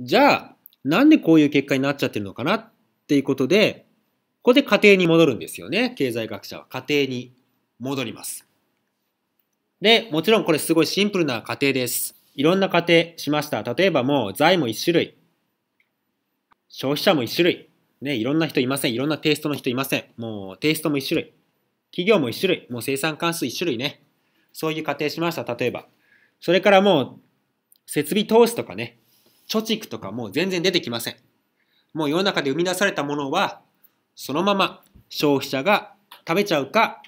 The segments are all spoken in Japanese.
じゃあ、なんでこういう結果になっちゃってるのかなっていうことで、ここで家庭に戻るんですよね。経済学者は家庭に戻ります。で、もちろんこれすごいシンプルな家庭です。いろんな家庭しました。例えばもう財も1種類、消費者も1種類、ね、いろんな人いません。いろんなテイストの人いません。もうテイストも1種類、企業も1種類、もう生産関数1種類ね。そういう家庭しました。例えば。それからもう設備投資とかね、貯蓄とかもう全然出てきません。もう世の中で生み出されたものは、そのまま消費者が食べちゃうか、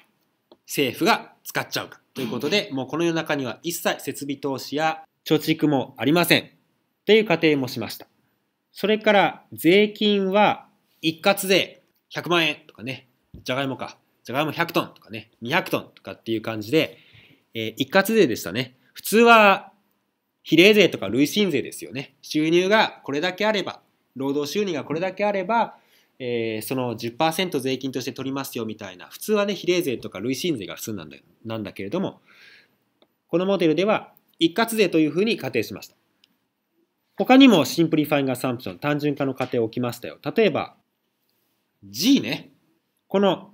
政府が使っちゃうか。ということで、もうこの世の中には一切設備投資や貯蓄もありません。という仮定もしました。それから税金は一括税100万円とかね、じゃがいもか、じゃがいも100トンとかね、200トンとかっていう感じで、えー、一括税でしたね。普通は比例税とか累進税ですよね。収入がこれだけあれば、労働収入がこれだけあれば、えー、その10%税金として取りますよみたいな、普通はね、比例税とか累進税が普通なんだなんだけれども、このモデルでは一括税というふうに仮定しました。他にもシンプリファインガサンプション、単純化の仮定を置きましたよ。例えば、G ね。この、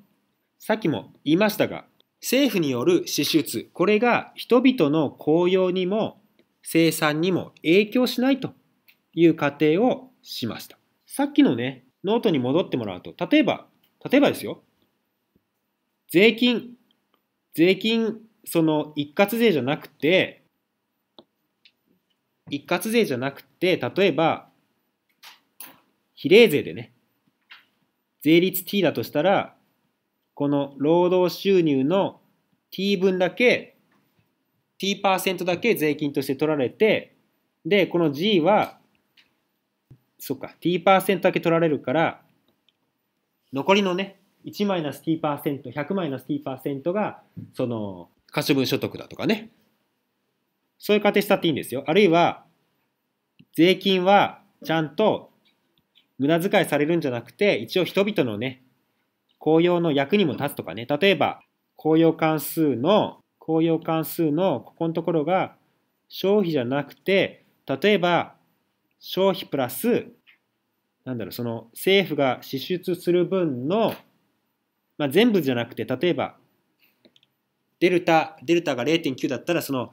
さっきも言いましたが、政府による支出、これが人々の雇用にも生産にも影響しないという仮定をしました。さっきのね、ノートに戻ってもらうと、例えば、例えばですよ、税金、税金、その一括税じゃなくて、一括税じゃなくて、例えば、比例税でね、税率 t だとしたら、この労働収入の t 分だけ t% だけ税金として取られて、で、この G は、そっか、t% だけ取られるから、残りのね、1-t%、100-t% が、その、可処分所得だとかね。そういう形たっていいんですよ。あるいは、税金はちゃんと無駄遣いされるんじゃなくて、一応人々のね、公用の役にも立つとかね、例えば、公用関数の公用関数のここのところが消費じゃなくて、例えば消費プラス、なんだろう、その政府が支出する分の、まあ、全部じゃなくて、例えばデルタ、デルタが0.9だったら、その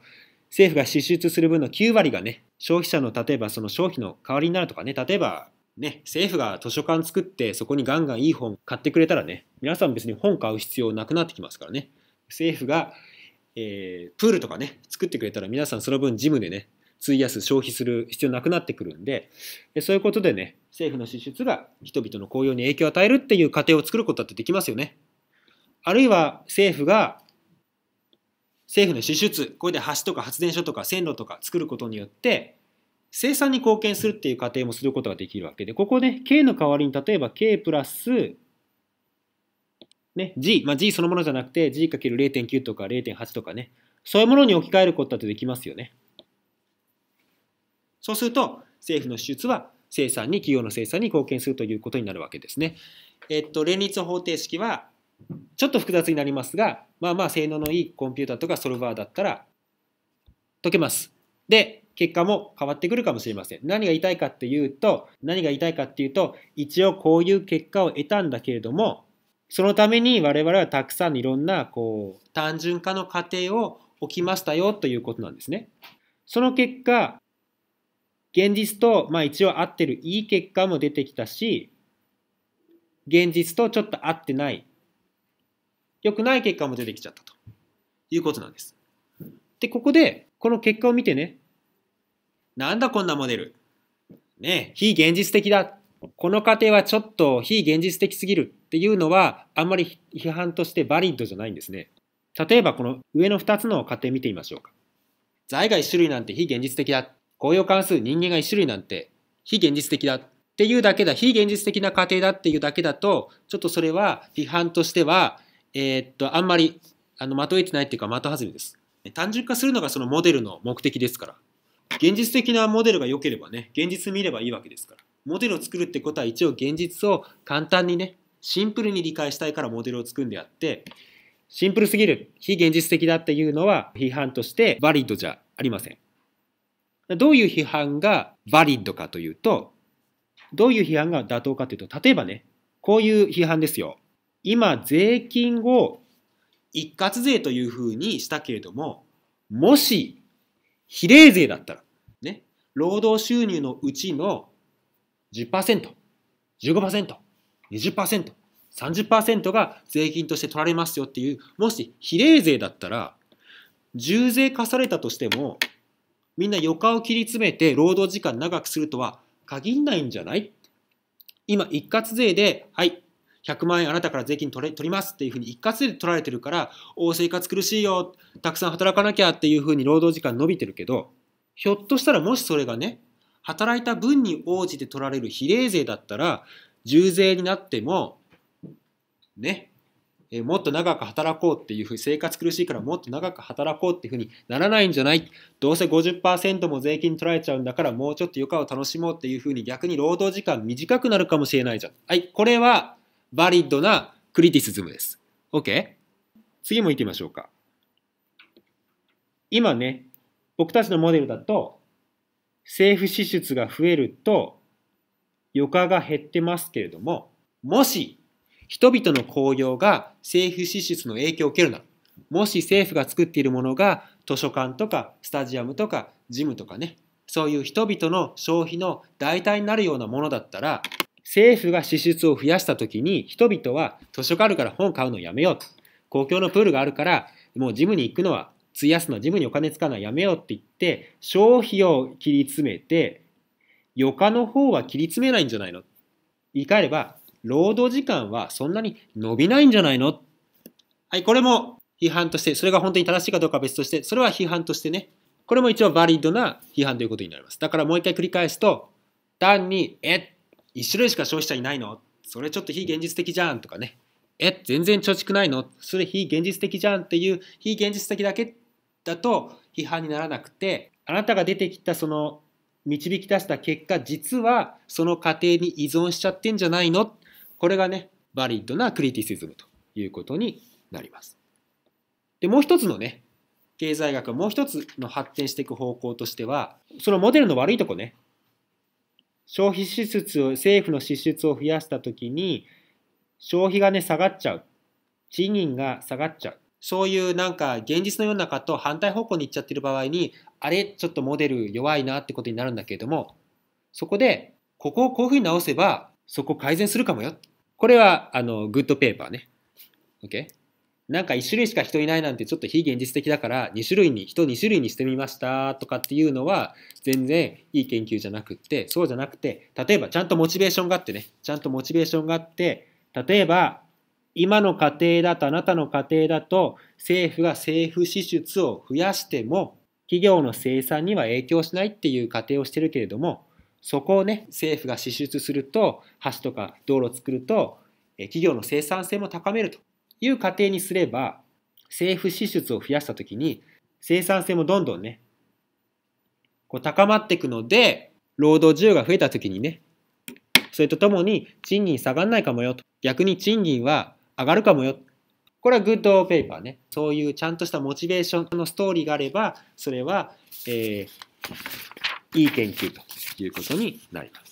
政府が支出する分の9割がね、消費者の例えばその消費の代わりになるとかね、例えばね、政府が図書館作ってそこにガンガンいい本買ってくれたらね、皆さん別に本買う必要なくなってきますからね。政府がえー、プールとかね、作ってくれたら皆さんその分ジムでね、費やす、消費する必要なくなってくるんで、そういうことでね、政府の支出が人々の雇用に影響を与えるっていう過程を作ることだってできますよね。あるいは政府が、政府の支出、これで橋とか発電所とか線路とか作ることによって、生産に貢献するっていう過程もすることができるわけで、ここね、K の代わりに例えば K プラスね、G、まあ、G そのものじゃなくて G×0.9 とか0.8とかね、そういうものに置き換えることだってできますよね。そうすると、政府の支出は生産に、企業の生産に貢献するということになるわけですね。えっと、連立方程式は、ちょっと複雑になりますが、まあまあ性能のいいコンピュータとかソルバーだったら解けます。で、結果も変わってくるかもしれません。何が言いたいかっていうと、何が言いたいかっていうと、一応こういう結果を得たんだけれども、そのために我々はたくさんいろんなこう単純化の過程を起きましたよということなんですね。その結果、現実と、まあ、一応合ってるいい結果も出てきたし、現実とちょっと合ってない、良くない結果も出てきちゃったということなんです。で、ここで、この結果を見てね、なんだこんなモデル。ね非現実的だ。この過程はちょっと非現実的すぎるっていうのはあんまり批判としてバリッドじゃないんですね。例えばこの上の2つの過程見てみましょうか。財が1種類なんて非現実的だ。公用関数人間が1種類なんて非現実的だ。っていうだけだ、非現実的な過程だっていうだけだと、ちょっとそれは批判としては、えー、っと、あんまりあのまとえてないっていうか的外れです。単純化するのがそのモデルの目的ですから。現実的なモデルが良ければね、現実見ればいいわけですから。モデルを作るってことは一応現実を簡単にねシンプルに理解したいからモデルを作るんであってシンプルすぎる非現実的だっていうのは批判としてバリッドじゃありませんどういう批判がバリッドかというとどういう批判が妥当かというと例えばねこういう批判ですよ今税金を一括税というふうにしたけれどももし比例税だったらね労働収入のうちの10%、15%、20%、30%が税金として取られますよっていう、もし比例税だったら、重税課されたとしても、みんな余暇を切り詰めて労働時間長くするとは限んないんじゃない今、一括税で、はい、100万円あなたから税金取れ取りますっていうふうに一括で取られてるから、お生活苦しいよ、たくさん働かなきゃっていうふうに労働時間伸びてるけど、ひょっとしたらもしそれがね、働いた分に応じて取られる比例税だったら、重税になっても、ね、えもっと長く働こうっていうふうに、生活苦しいからもっと長く働こうっていうふうにならないんじゃないどうせ50%も税金取られちゃうんだからもうちょっと余暇を楽しもうっていうふうに逆に労働時間短くなるかもしれないじゃん。はい、これはバリッドなクリティシズムです。OK? 次も行みましょうか。今ね、僕たちのモデルだと、政府支出が増えると余暇が減ってますけれども、もし人々の公用が政府支出の影響を受けるなら、もし政府が作っているものが図書館とかスタジアムとかジムとかね、そういう人々の消費の代替になるようなものだったら、政府が支出を増やした時に人々は図書館あるから本買うのやめようと。公共のプールがあるからもうジムに行くのは費やすな、ジムにお金使うのはやめようって言って、消費を切り詰めて、余暇の方は切り詰めないんじゃないの言い換えれば、労働時間はそんなに伸びないんじゃないのはい、これも批判として、それが本当に正しいかどうかは別として、それは批判としてね、これも一応バリッドな批判ということになります。だからもう一回繰り返すと、単に、え、一種類しか消費者いないのそれちょっと非現実的じゃんとかね、え、全然貯蓄ないのそれ非現実的じゃんっていう、非現実的だけだと批判にならなくてあなたが出てきたその導き出した結果実はその過程に依存しちゃってんじゃないのこれがねバリッドなクリティシズムということになります。でもう一つのね経済学もう一つの発展していく方向としてはそのモデルの悪いとこね消費支出を政府の支出を増やした時に消費がね下がっちゃう賃金が下がっちゃうそういうなんか現実の世の中と反対方向に行っちゃってる場合に、あれ、ちょっとモデル弱いなってことになるんだけれども、そこで、ここをこういうふうに直せば、そこ改善するかもよ。これは、あの、グッドペーパーね。OK? なんか1種類しか人いないなんてちょっと非現実的だから2種類に人2種類にしてみましたとかっていうのは全然いい研究じゃなくってそうじゃなくて例えばちゃんとモチベーションがあってねちゃんとモチベーションがあって例えば今の家庭だとあなたの家庭だと政府が政府支出を増やしても企業の生産には影響しないっていう仮定をしてるけれどもそこをね政府が支出すると橋とか道路を作ると企業の生産性も高めるという仮定にすれば政府支出を増やした時に生産性もどんどんねこう高まっていくので労働需要が増えた時にねそれとともに賃金下がんないかもよと逆に賃金は上がるかもよ。これはグッドペーパーね。そういうちゃんとしたモチベーションのストーリーがあれば、それは、えー、いい研究ということになります。